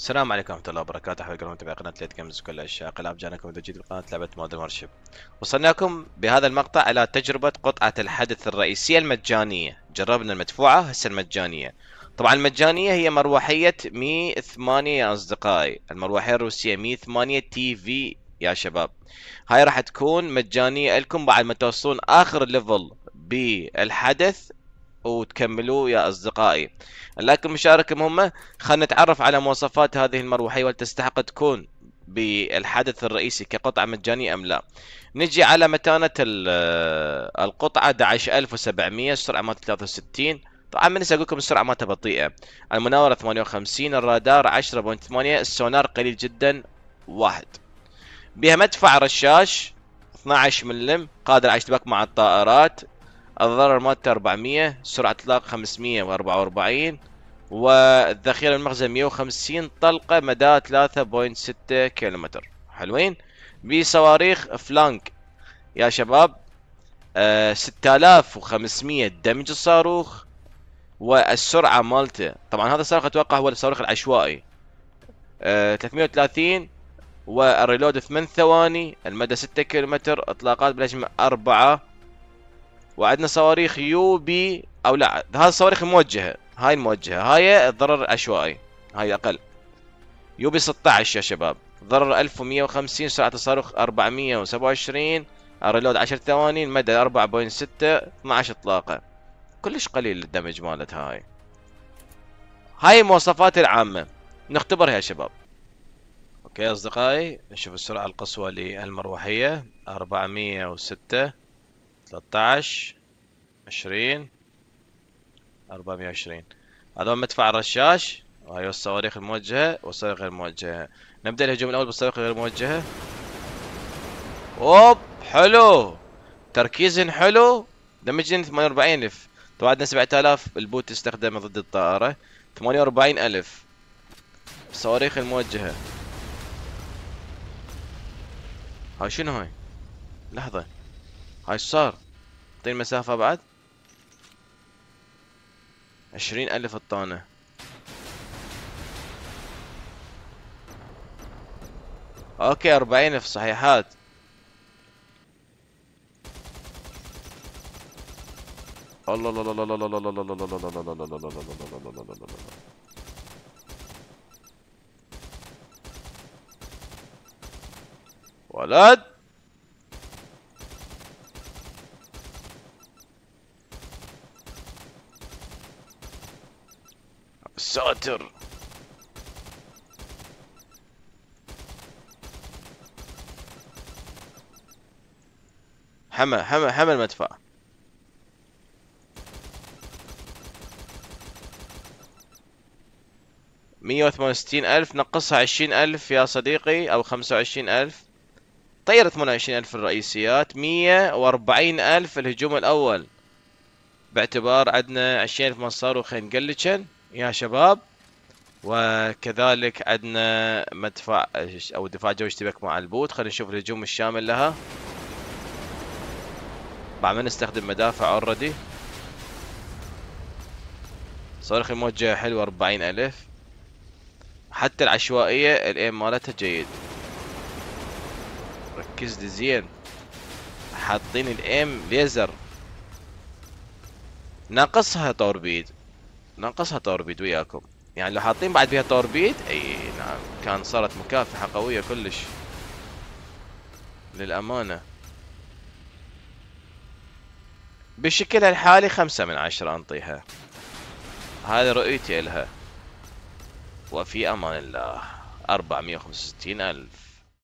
السلام عليكم ورحمة الله وبركاته حبايب متابعي قناة ليت جيمز كل عشاق العاب جانا لكم جديد بقناة لعبة مودرن مارشيب وصلناكم بهذا المقطع إلى تجربة قطعة الحدث الرئيسية المجانية جربنا المدفوعة هسه المجانية طبعا المجانية هي مروحية مي ثمانية يا أصدقائي المروحية الروسية مي ثمانية تي في يا شباب هاي راح تكون مجانية لكم بعد ما توصلون آخر ليفل بالحدث وتكملوا يا أصدقائي لكن مشاركة مهمة خلينا نتعرف على مواصفات هذه المروحية وتستحق تكون بالحدث الرئيسي كقطعة مجانية أم لا نجي على متانة القطعة 11700 السرعة مالت 63 طبعا من اقول لكم السرعة مالته بطيئة المناورة 58 الرادار 10.8 السونار قليل جدا واحد بها مدفع رشاش 12 ملم قادر على اشتباك مع الطائرات الضرر مالته 400 سرعة اطلاق 544 والذخيرة المخزن 150 طلقة مدى 3.6 كيلومتر حلوين بصواريخ فلانك يا شباب آه 6500 دمج الصاروخ والسرعة مالته طبعا هذا الصاروخ اتوقع هو الصاروخ العشوائي آه 330 والريلود 8 ثواني المدى 6 كيلومتر اطلاقات بالحجم 4 وعندنا صواريخ يو بي او لا هذا الصواريخ موجهه هاي الموجهه هاي الضرر عشوائي هاي اقل يو بي 16 يا شباب ضرر 1150 سرعه الصاروخ 427 ريلود 10 ثواني مدى 4.6 12 اطلاقه كلش قليل الدمج مالتها هاي هاي المواصفات العامه نختبرها يا شباب اوكي اصدقائي نشوف السرعه القصوى للمروحيه 406 13 20 420 هذول مدفع الرشاش وهي الصواريخ الموجهة والصواريخ غير الموجهه نبدأ الهجوم الأول بالصواريخ غير الموجهه اوب حلو تركيز حلو دمجنا 48000 الف طبعا عندنا 7000 البوت استخدمه ضد الطائرة 48000 الصواريخ الموجهة هاي شنو هاي لحظة هاي صار اعطيني مسافة بعد عشرين الف الطانة اوكي اربعين الف صحيحات ولد ساتر حمى حمى حمى المدفع مية وثمانية وستين ألف نقصها عشرين ألف يا صديقي أو خمسة وعشرين ألف طير ثمانية وعشرين ألف الرئيسيات مية وأربعين ألف الهجوم الأول باعتبار عندنا عشرين ألف مصار وخين قلتشن يا شباب وكذلك عندنا مدفع او دفاع جوي اشتبك مع البوت خلينا نشوف الهجوم الشامل لها بعد ما نستخدم مدافع اوريدي صاروخ الموجه 40 40000 حتى العشوائيه الايم مالتها جيد ركز لي زين حاطين الايم ليزر ناقصها توربيد ناقصها توربيد وياكم يعني لو حاطين بعد بيها توربيد اي نعم كان صارت مكافحة قوية كلش للأمانة بشكلها الحالي خمسة من عشرة أنطيها هذا رؤيتي لها وفي أمان الله أربعمية وخمسة وستين ألف